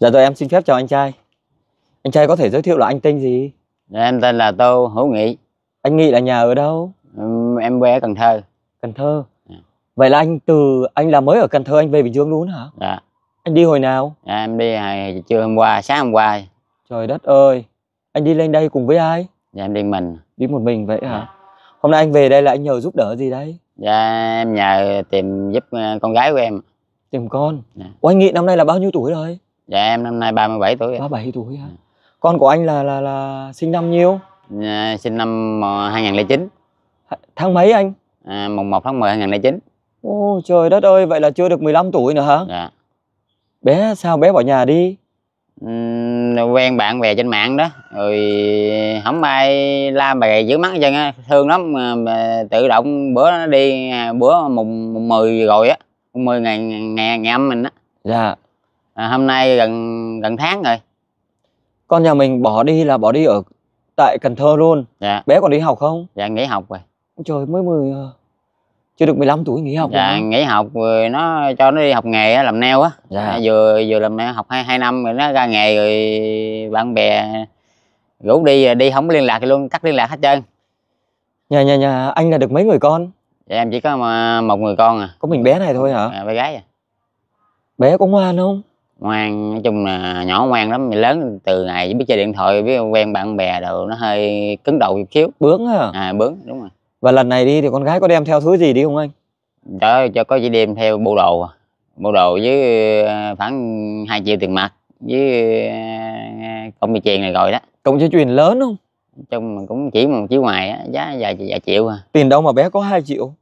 Dạ rồi em xin phép chào anh trai Anh trai có thể giới thiệu là anh tên gì? Dạ, em tên là Tô Hữu Nghị Anh Nghị là nhà ở đâu? Ừ, em quê ở Cần Thơ Cần Thơ dạ. Vậy là anh từ anh là mới ở Cần Thơ anh về Bình Dương luôn hả? Dạ Anh đi hồi nào? Dạ, em đi hồi trưa hôm qua, sáng hôm qua Trời đất ơi Anh đi lên đây cùng với ai? Dạ em đi mình Đi một mình vậy hả? Hôm nay anh về đây là anh nhờ giúp đỡ gì đấy? Dạ em nhờ tìm giúp ờ, con gái của em Tìm con? Dạ. Ủa anh Nghị năm nay là bao nhiêu tuổi rồi? Dạ em năm nay 37 tuổi. 37 tuổi hả? Dạ. Con của anh là là là sinh năm nhiêu? À, sinh năm 2009. Ờ, tháng mấy anh? À, mùng 1 tháng 10 2009. Ô trời đất ơi, vậy là chưa được 15 tuổi nữa hả? Dạ. Bé sao bé bỏ nhà đi? Ừ, quen bạn bè trên mạng đó rồi không ai la bè giữ mắt chân á thương lắm tự động bữa nó đi à, bữa mùng mùng mười rồi á mùng mười ngày ngày ngày âm mình á dạ à, hôm nay gần gần tháng rồi con nhà mình bỏ đi là bỏ đi ở tại Cần Thơ luôn dạ. bé còn đi học không dạ nghỉ học rồi trời mới mười ờ, chưa được 15 tuổi nghỉ học dạ rồi. nghỉ học rồi nó cho nó đi học nghề làm neo á dạ. vừa vừa làm neo học hai hai năm rồi nó ra nghề rồi bạn bè rủ đi đi không liên lạc luôn cắt liên lạc hết trơn nhà nhà nhà anh là được mấy người con dạ em chỉ có ờ, một người con à có mình bé này thôi hả dạ, bé gái à bé có ngoan không ngoan nói chung là nhỏ ngoan lắm mình lớn từ ngày biết chơi điện thoại biết quen bạn bè đồ nó hơi cứng đầu chút xíu bướng hả à bướng đúng rồi và lần này đi thì con gái có đem theo thứ gì đi không anh đó cho có chỉ đem theo bộ đồ à. bộ đồ với ờ, khoảng 2 triệu tiền mặt với ờ, công ty chuyền này rồi đó công ty chuyền lớn không chung mình cũng chỉ một chiếu ngoài á giá vài vài triệu à tiền đâu mà bé có 2 triệu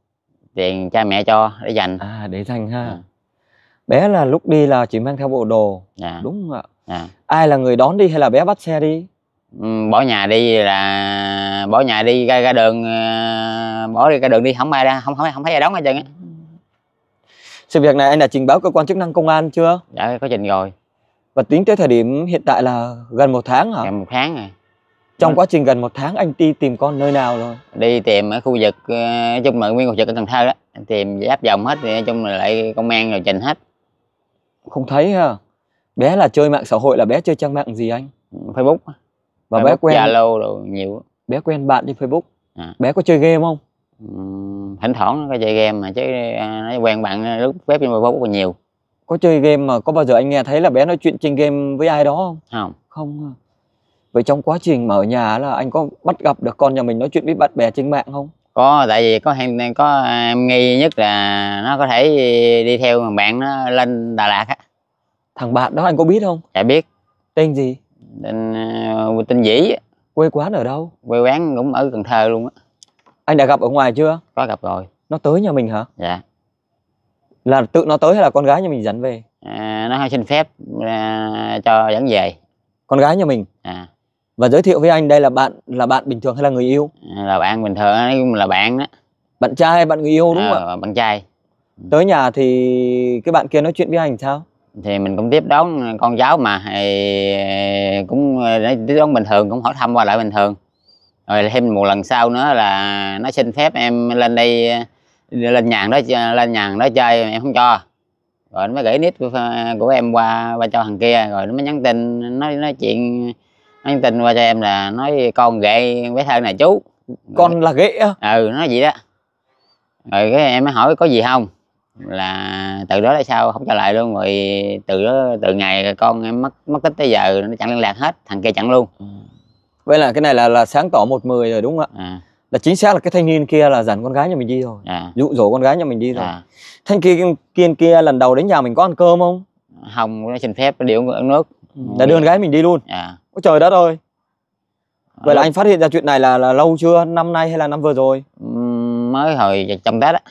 tiền cha mẹ cho để dành à để dành ha à bé là lúc đi là chỉ mang theo bộ đồ à. đúng không ạ à. ai là người đón đi hay là bé bắt xe đi ừ, bỏ nhà đi là bỏ nhà đi ra, ra đường ờ, bỏ đi ra đường đi không ai ra không không không thấy ai đón hết trơn á sự việc này anh đã trình báo cơ quan chức năng công an chưa dạ có trình rồi và tính tới thời điểm hiện tại là gần một tháng hả gần một tháng rồi trong quá trình gần một tháng anh đi tìm con nơi nào rồi đi tìm ở khu vực ờ, chung là nguyên khu vực ở cần thơ đó tìm giáp vòng hết thì nói chung là lại công an rồi trình hết không thấy ha bé là chơi mạng xã hội là bé chơi trang mạng gì anh facebook và facebook bé quen zalo rồi nhiều bé quen bạn trên facebook à. bé có chơi game không thỉnh thoảng có chơi game mà chứ à, nó quen bạn à, lúc web trên facebook còn nhiều có chơi game mà có bao giờ anh nghe thấy là bé nói chuyện trên game với ai đó không không không vậy trong quá trình mà ở nhà là anh có bắt gặp được con nhà mình nói chuyện với bạn bè trên mạng không có tại vì có em có à, em nghi nhất là nó có thể đi theo thằng bạn nó lên Đà Lạt á thằng bạn đó anh có biết không dạ biết tên gì tên à, tên Dĩ quê quán ở đâu quê quán cũng ở Cần Thơ luôn á anh đã gặp ở ngoài chưa có gặp rồi nó tới nhà mình hả dạ là tự nó tới hay là con gái nhà mình dẫn về à, nó hay xin phép à, cho dẫn về con gái nhà mình à và giới thiệu với anh đây là bạn là bạn bình thường hay là người yêu là bạn bình thường là bạn đó bạn trai hay bạn người yêu đúng không ờ, ạ bạn trai tới nhà thì cái bạn kia nói chuyện với anh sao thì mình cũng tiếp đón con cháu mà thì cũng tiếp đón bình thường cũng hỏi thăm qua lại bình thường rồi thêm một lần sau nữa là nó xin phép em lên đây lên nhà đó lên nhà đó chơi em không cho rồi nó mới gửi nít của, của em qua qua cho thằng kia rồi nó mới nhắn tin nói nói chuyện nhắn tin qua cho em là nói con ghệ bé thơ này chú con là ghệ á ừ nói vậy đó rồi cái em mới hỏi có gì không là từ đó là sao không trả lại luôn rồi từ đó từ ngày con em mất mất tích tới giờ nó chẳng liên lạc hết thằng kia chặn luôn ừ. vậy là cái này là là sáng tỏ một mười rồi đúng không ạ à. là chính xác là cái thanh niên kia là dặn con gái nhà mình đi rồi à. dụ dỗ con gái nhà mình đi rồi à. thanh kia kiên kia lần đầu đến nhà mình có ăn cơm không hồng xin phép đi uống nước là đưa con gái mình đi luôn à Ôi trời đất ơi à, Vậy à, là anh phát hiện ra chuyện này là, là lâu chưa? Năm nay hay là năm vừa rồi? Ừ, mới hồi trong Tết á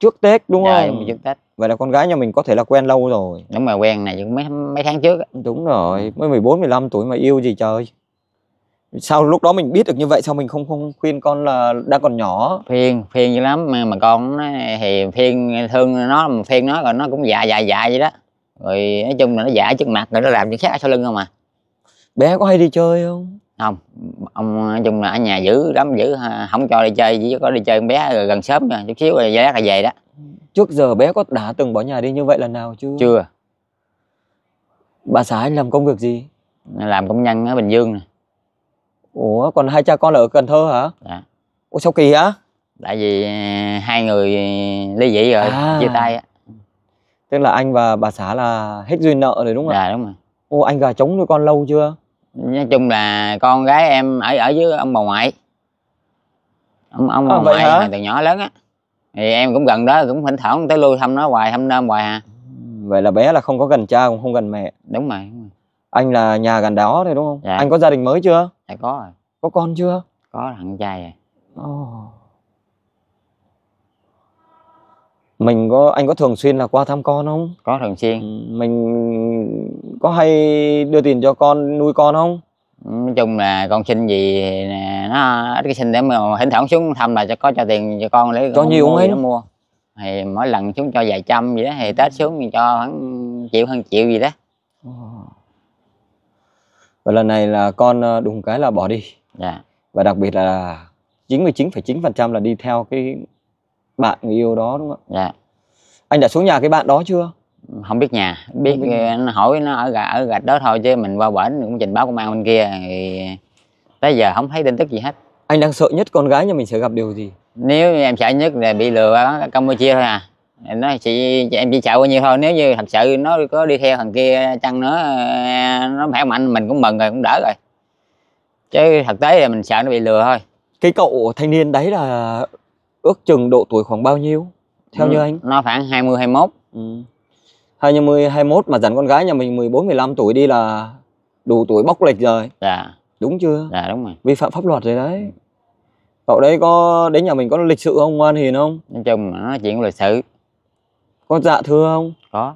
Trước Tết đúng dạ, không? trước Tết Vậy là con gái nhà mình có thể là quen lâu rồi Đúng rồi quen này cũng mấy, mấy tháng trước á Đúng rồi, mới 14, 15 tuổi mà yêu gì trời Sao lúc đó mình biết được như vậy sao mình không không khuyên con là đang còn nhỏ Khuyên, khuyên dữ lắm mà, mà con nó, thì khuyên thương nó, khuyên nó rồi nó cũng dạ dạ dạ vậy đó Rồi nói chung là nó dạ trước mặt rồi nó làm những khác sau lưng không à bé có hay đi chơi không không ông nói chung là ở nhà giữ đám giữ à, không cho đi chơi chỉ có đi chơi con bé gần sớm nha chút xíu rồi giá là về đó trước giờ bé có đã từng bỏ nhà đi như vậy lần nào chưa chưa bà xã làm công việc gì làm công nhân ở bình dương nè ủa còn hai cha con là ở cần thơ hả dạ ủa sao kỳ hả tại vì à, hai người ly dị rồi à. chia tay á tức là anh và bà xã là hết duyên nợ rồi đúng không dạ đúng rồi ô anh gà trống nuôi con lâu chưa nói chung là con gái em ở ở dưới ông bà ngoại ông ông à, bà ngoại hả? từ nhỏ lớn á thì em cũng gần đó cũng thỉnh thoảng tới lui thăm nó hoài thăm nó hoài à vậy là bé là không có gần cha cũng không gần mẹ đúng rồi, anh là nhà gần đó thôi đúng không dạ. anh có gia đình mới chưa dạ có rồi có con chưa có thằng trai rồi à. oh. mình có anh có thường xuyên là qua thăm con không có thường xuyên ừ, mình có hay đưa tiền cho con nuôi con không nói chung là con sinh gì nó ít cái sinh để mà thỉnh thoảng xuống thăm là cho có cho tiền cho con để cho nhiều ấy nó mua thì mỗi lần xuống cho vài trăm gì đó thì tết xuống thì cho khoảng triệu hơn triệu gì đó và lần này là con ờ, đùng cái là bỏ đi dạ. và đặc biệt là 99,9% là đi theo cái bạn người yêu đó đúng không dạ anh đã xuống nhà cái bạn đó chưa không biết nhà biết, không biết nhà. hỏi nó ở gạch ở gạch đó thôi chứ mình qua bển cũng trình báo công an bên kia thì tới giờ không thấy tin tức gì hết anh đang sợ nhất con gái nhà mình sẽ gặp điều gì nếu em sợ nhất là bị lừa ở campuchia thôi à nó chỉ em chỉ sợ bao nhiêu thôi nếu như thật sự nó có đi theo thằng kia chăng nữa nó khỏe mạnh mình cũng mừng rồi cũng đỡ rồi chứ thực tế là mình sợ nó bị lừa thôi cái cậu thanh niên đấy là ước chừng độ tuổi khoảng bao nhiêu theo ừ. như anh nó khoảng 20 21 ừ. 20 21 mà dẫn con gái nhà mình 14 15 tuổi đi là đủ tuổi bóc lệch rồi dạ đúng chưa dạ đúng rồi vi phạm pháp luật rồi đấy cậu đấy có đến nhà mình có lịch sự không ngoan hiền không nói chung mà nói chuyện lịch sự có dạ thưa không có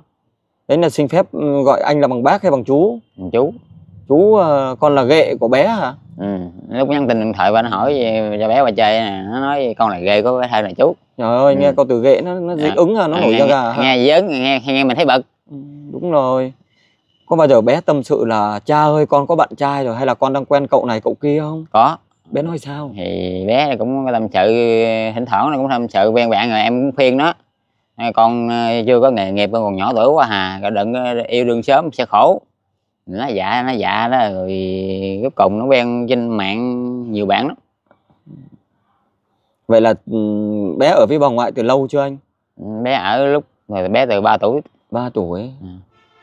đấy là xin phép ừ, gọi anh là bằng bác hay bằng chú bằng chú chú ờ, con là ghệ của bé hả ừ lúc nhắn tin điện thoại và nó hỏi về, cho bé bà chơi nè nó nói con là ghệ của bé thay là chú trời ơi ừ. nghe câu từ ghệ nó nó dị dạ. à. ứng nó nổi da gà nghe dị ứng nghe nghe mình thấy bực ừ, đúng rồi có bao giờ bé tâm sự là cha ơi con có bạn trai rồi hay là con đang quen cậu này cậu kia không có bé nói sao thì bé cũng tâm sự thỉnh thoảng nó cũng tâm sự quen bạn rồi em cũng khuyên nó con ờ, chưa có nghề nghiệp con còn nhỏ tuổi quá hà đừng ờ, yêu đương sớm sẽ khổ nó dạ nó dạ đó rồi cuối cùng nó quen trên mạng nhiều bạn lắm vậy là ừ, bé ở với bà ngoại từ lâu chưa anh ừ, bé ở lúc bé từ 3 tuổi 3 tuổi à.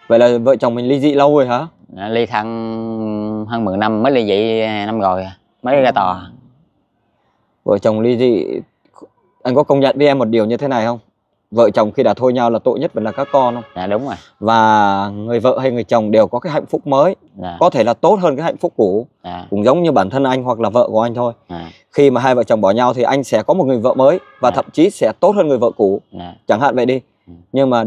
vậy là vợ chồng mình ly dị lâu rồi hả à, ly thân hơn 10 năm mới ly dị à, năm rồi à, mới ra tòa vợ chồng ly dị anh có công nhận với em một điều như thế này không vợ chồng khi đã thôi nhau là tội nhất vẫn là các con không? Dạ đúng rồi. Và người vợ hay người chồng đều có cái hạnh phúc mới, dạ. có thể là tốt hơn cái hạnh phúc cũ. Dạ. Cũng giống như bản thân anh hoặc là vợ của anh thôi. Dạ. Khi mà hai vợ chồng bỏ nhau thì anh sẽ có một người vợ mới và dạ. thậm chí sẽ tốt hơn người vợ cũ. Dạ. Chẳng hạn vậy đi. Ừ. Nhưng mà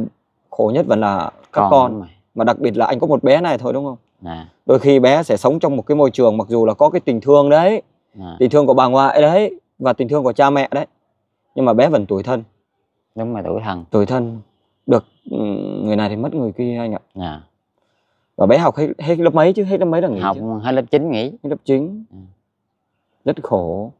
khổ nhất vẫn là các con. con. Mà. đặc biệt là anh có một bé này thôi đúng không? Dạ. Đôi khi bé sẽ sống trong một cái môi trường mặc dù là có cái tình thương đấy, dạ. tình thương của bà ngoại đấy và tình thương của cha mẹ đấy. Nhưng mà bé vẫn tuổi thân đúng mà tuổi thân tuổi thân được ừ, người này thì mất người kia anh ạ à. và bé học hết, hết lớp mấy chứ hết lớp mấy là nghỉ học chứ? hết lớp chín nghỉ hết lớp chín à. rất khổ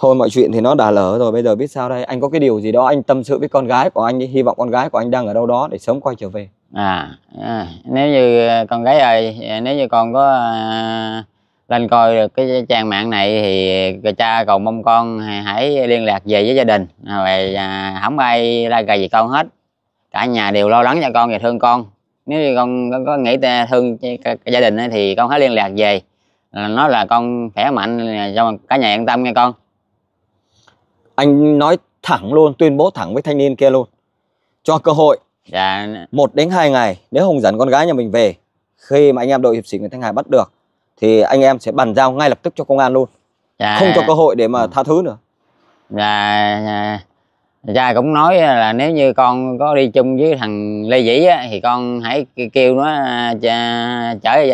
thôi mọi chuyện thì nó đã lỡ rồi bây giờ biết sao đây anh có cái điều gì đó anh tâm sự với con gái của anh đi hy vọng con gái của anh đang ở đâu đó để sớm quay trở về à, à nếu như con gái ơi à, nếu như con có à, lên coi được cái trang mạng này thì cha cầu mong con hãy liên lạc về với gia đình về à, không ai la gà gì con hết cả nhà đều lo lắng cho con và thương con nếu con có nghĩ thương gia đình thì con hãy liên lạc về nó là con khỏe mạnh cho cả nhà yên tâm nghe con anh nói thẳng luôn tuyên bố thẳng với thanh niên kia luôn cho cơ hội dạ. một đến hai ngày nếu hùng dẫn con gái nhà mình về khi mà anh em đội hiệp sĩ người thanh hải bắt được thì anh em sẽ bàn giao ngay lập tức cho công an luôn dạ. không cho cơ hội để mà ừ. tha thứ nữa dạ, dạ cha cũng nói là nếu như con có đi chung với thằng lê dĩ á, thì con hãy kêu nó trở à, chở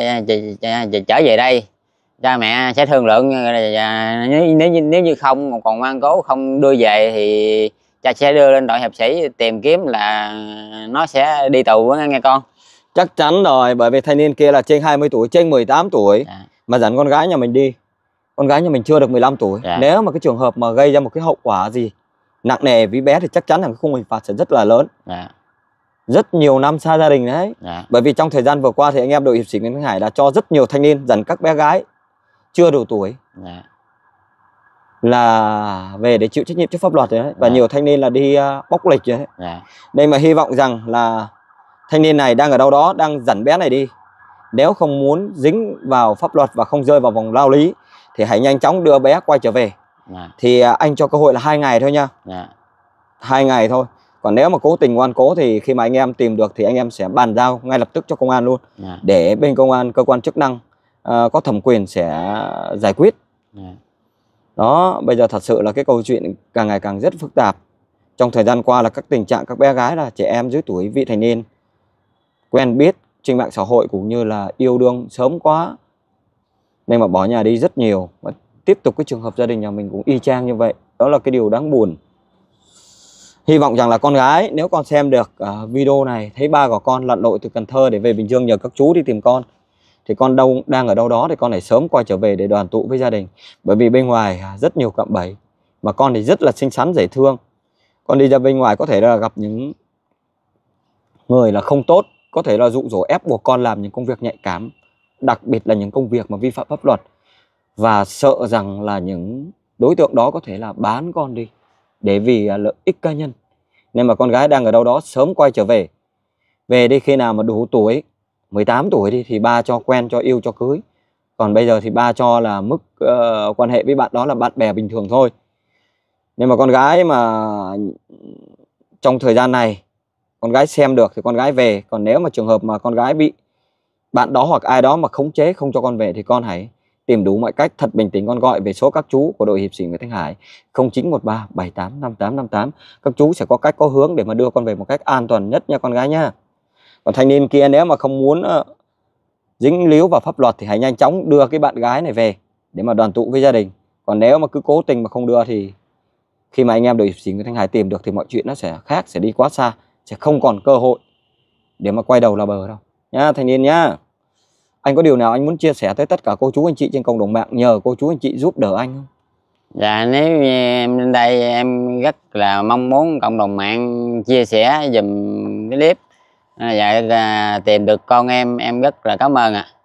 trở về đây cha mẹ sẽ thương lượng à, nếu nếu như, nếu như không còn ngoan cố không đưa về thì cha sẽ đưa lên đội hiệp sĩ tìm kiếm là nó sẽ đi tù á nghe con chắc chắn rồi bởi vì thanh niên kia là trên 20 tuổi trên 18 tuổi dạ. mà dẫn con gái nhà mình đi con gái nhà mình chưa được 15 tuổi dạ. nếu mà cái trường hợp mà gây ra một cái hậu quả gì nặng nề với bé thì chắc chắn là cái khung hình phạt sẽ rất là lớn dạ. rất nhiều năm xa gia đình đấy dạ. bởi vì trong thời gian vừa qua thì anh em đội hiệp sĩ Nguyễn Thanh Hải đã cho rất nhiều thanh niên dẫn các bé gái chưa đủ tuổi dạ. là về để chịu trách nhiệm trước pháp luật đấy và dạ. nhiều thanh niên là đi uh, bóc lịch đấy dạ. đây mà hy vọng rằng là thanh niên này đang ở đâu đó đang dẫn bé này đi nếu không muốn dính vào pháp luật và không rơi vào vòng lao lý thì hãy nhanh chóng đưa bé quay trở về dạ. à. thì anh cho cơ hội là hai ngày thôi nha à. hai ngày thôi còn nếu mà cố tình ngoan cố thì khi mà anh em tìm được thì anh em sẽ bàn giao ngay lập tức cho công an luôn à. để bên công an cơ quan chức năng uh, có thẩm quyền sẽ giải quyết à. đó bây giờ thật sự là cái câu chuyện càng ngày càng rất phức tạp trong thời gian qua là các tình trạng các bé gái là trẻ em dưới tuổi vị thành niên quen biết trên mạng xã hội cũng như là yêu đương sớm quá nên mà bỏ nhà đi rất nhiều và tiếp tục cái trường hợp gia đình nhà mình cũng y chang như vậy đó là cái điều đáng buồn hy vọng rằng là con gái nếu con xem được uh, video này thấy ba của con lặn lội từ Cần Thơ để về Bình Dương nhờ các chú đi tìm con thì con đâu đang ở đâu đó thì con phải sớm quay trở về để đoàn tụ với gia đình bởi vì bên ngoài à, rất nhiều cạm bẫy mà con thì rất là xinh xắn dễ thương con đi ra bên ngoài có thể là gặp những người là không tốt có thể là dụ dỗ ép buộc con làm những công việc nhạy cảm đặc biệt là những công việc mà vi phạm pháp luật và sợ rằng là những đối tượng đó có thể là bán con đi để vì à, lợi ích cá nhân nên mà con gái đang ở đâu đó sớm quay trở về về đi khi nào mà đủ tuổi 18 tuổi đi thì ba cho quen cho yêu cho cưới còn bây giờ thì ba cho là mức uh, quan hệ với bạn đó là bạn bè bình thường thôi nên mà con gái mà trong thời gian này con gái xem được thì con gái về còn nếu mà trường hợp mà con gái bị bạn đó hoặc ai đó mà khống chế không cho con về thì con hãy tìm đủ mọi cách thật bình tĩnh con gọi về số các chú của đội hiệp sĩ Nguyễn Thanh Hải 0913 78 58 58 các chú sẽ có cách có hướng để mà đưa con về một cách an toàn nhất nha con gái nha còn thanh niên kia nếu mà không muốn ờ, dính líu vào pháp luật thì hãy nhanh chóng đưa cái bạn gái này về để mà đoàn tụ với gia đình còn nếu mà cứ cố tình mà không đưa thì khi mà anh em đội hiệp sĩ Nguyễn Thanh Hải tìm được thì mọi chuyện nó sẽ khác sẽ đi quá xa sẽ không còn cơ hội để mà quay đầu là bờ đâu nhá thanh niên nhá anh có điều nào anh muốn chia sẻ tới tất cả cô chú anh chị trên cộng đồng mạng nhờ cô chú anh chị giúp đỡ anh không dạ nếu em lên đây em rất là mong muốn cộng đồng mạng chia sẻ dùm cái clip à, dạ à, tìm được con em em rất là cảm ơn ạ à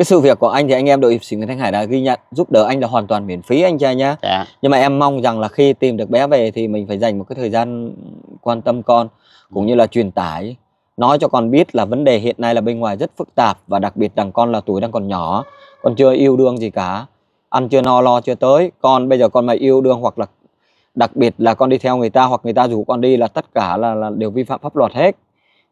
cái sự việc của anh thì anh em đội hiệp sĩ Nguyễn Thanh Hải đã ghi nhận giúp đỡ anh là hoàn toàn miễn phí anh trai nhá yeah. Dạ. nhưng mà em mong rằng là khi tìm được bé về thì mình phải dành một cái thời gian quan tâm con cũng như là truyền tải nói cho con biết là vấn đề hiện nay là bên ngoài rất phức tạp và đặc biệt rằng con là tuổi đang còn nhỏ con chưa yêu đương gì cả ăn chưa no lo chưa tới con bây giờ con mà yêu đương hoặc là đặc biệt là con đi theo người ta hoặc người ta rủ con đi là tất cả là, là đều vi phạm pháp luật hết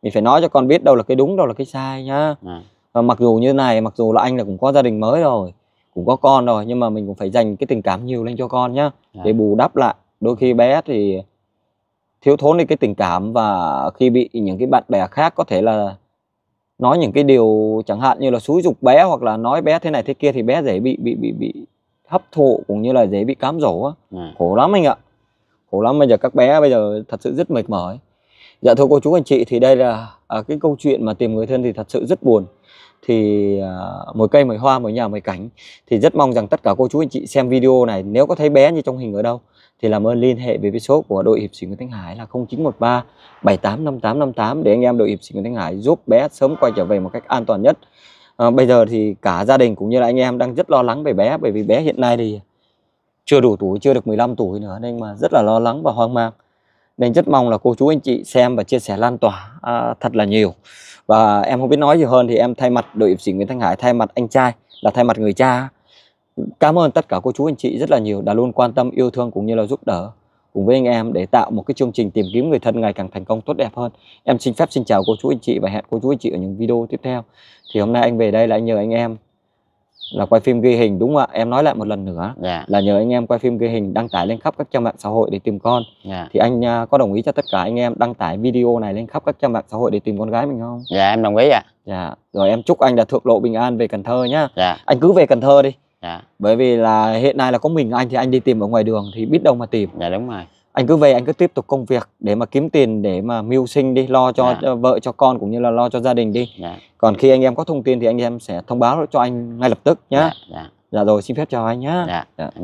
mình phải nói cho con biết đâu là cái đúng đâu là cái sai nhá à và ờ, mặc dù như này mặc dù là anh là cũng có gia đình mới rồi cũng có con rồi nhưng mà mình cũng phải dành cái tình cảm nhiều lên cho con nhá à. để bù đắp lại đôi khi bé thì thiếu thốn đi cái tình cảm và khi bị những cái bạn bè khác có thể là nói những cái điều chẳng hạn như là xúi dục bé hoặc là nói bé thế này thế kia thì bé dễ bị bị bị bị hấp thụ cũng như là dễ bị cám dỗ à. khổ lắm anh ạ khổ lắm bây giờ các bé bây giờ thật sự rất mệt mỏi dạ thưa cô chú anh chị thì đây là à, cái câu chuyện mà tìm người thân thì thật sự rất buồn thì à, mỗi cây mỗi hoa mỗi nhà mỗi cảnh thì rất mong rằng tất cả cô chú anh chị xem video này nếu có thấy bé như trong hình ở đâu thì làm ơn liên hệ về với số của đội hiệp sĩ Nguyễn Thanh Hải là 0913 785858 để anh em đội hiệp sĩ Nguyễn Thanh Hải giúp bé sớm quay trở về một cách an toàn nhất. À, bây giờ thì cả gia đình cũng như là anh em đang rất lo lắng về bé bởi vì bé hiện nay thì chưa đủ tuổi, chưa được 15 tuổi nữa nên mà rất là lo lắng và hoang mang nên rất mong là cô chú anh chị xem và chia sẻ lan tỏa à, thật là nhiều và em không biết nói gì hơn thì em thay mặt đội hiệp sĩ Nguyễn Thanh Hải thay mặt anh trai là thay mặt người cha cảm ơn tất cả cô chú anh chị rất là nhiều đã luôn quan tâm yêu thương cũng như là giúp đỡ cùng với anh em để tạo một cái chương trình tìm kiếm người thân ngày càng thành công tốt đẹp hơn em xin phép xin chào cô chú anh chị và hẹn cô chú anh chị ở những video tiếp theo thì hôm nay anh về đây là anh nhờ anh em là quay phim ghi hình đúng không ạ em nói lại một lần nữa yeah. Dạ. là nhờ anh em quay phim ghi hình đăng tải lên khắp các trang mạng xã hội để tìm con yeah. Dạ. thì anh uh, có đồng ý cho tất cả anh em đăng tải video này lên khắp các trang mạng xã hội để tìm con gái mình không dạ yeah, em đồng ý ạ à. dạ rồi em chúc anh là thượng lộ bình an về cần thơ nhá dạ. anh cứ về cần thơ đi dạ. bởi vì là hiện nay là có mình anh thì anh đi tìm ở ngoài đường thì biết đâu mà tìm dạ đúng rồi anh cứ về anh cứ tiếp tục công việc để mà kiếm tiền để mà mưu sinh đi lo cho yeah. Dạ. vợ cho con cũng như là lo cho gia đình đi yeah. Dạ. còn khi anh em có thông tin thì anh em sẽ thông báo cho anh ngay lập tức nhé yeah. Yeah. dạ rồi xin phép chào anh nhé yeah. yeah.